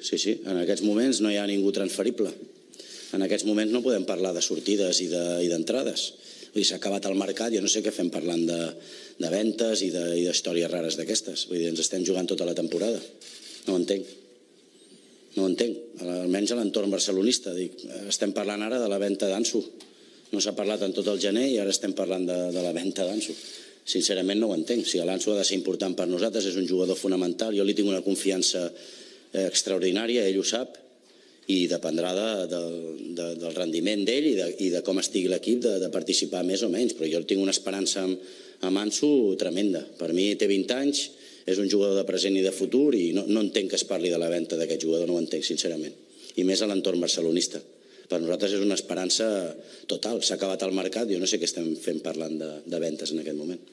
Sí, sí, en aquests moments no hi ha ningú transferible. En aquests moments no podem parlar de sortides i d'entrades. De, i S'ha acabat el mercat, jo no sé què fem parlant de, de ventes i d'històries rares d'aquestes. Vull dir, ens estem jugant tota la temporada. No ho entenc. No ho entenc, almenys a l'entorn barcelonista. Dic, estem parlant ara de la venta d'Anso. No s'ha parlat en tot el gener i ara estem parlant de, de la venta d'Anso sincerament no ho entenc. Si l'Anso ha de ser important per nosaltres, és un jugador fonamental, jo li tinc una confiança Eh, extraordinària, ell ho sap, i dependrà de, de, de, del rendiment d'ell i, de, i de com estigui l'equip de, de participar més o menys, però jo tinc una esperança amb, amb Ansu tremenda. Per mi té 20 anys, és un jugador de present i de futur i no, no entenc que es parli de la venda d'aquest jugador, no ho entenc, sincerament. I més a l'entorn barcelonista. Per nosaltres és una esperança total. S'ha acabat el mercat, jo no sé què estem fent parlant de, de ventes en aquest moment.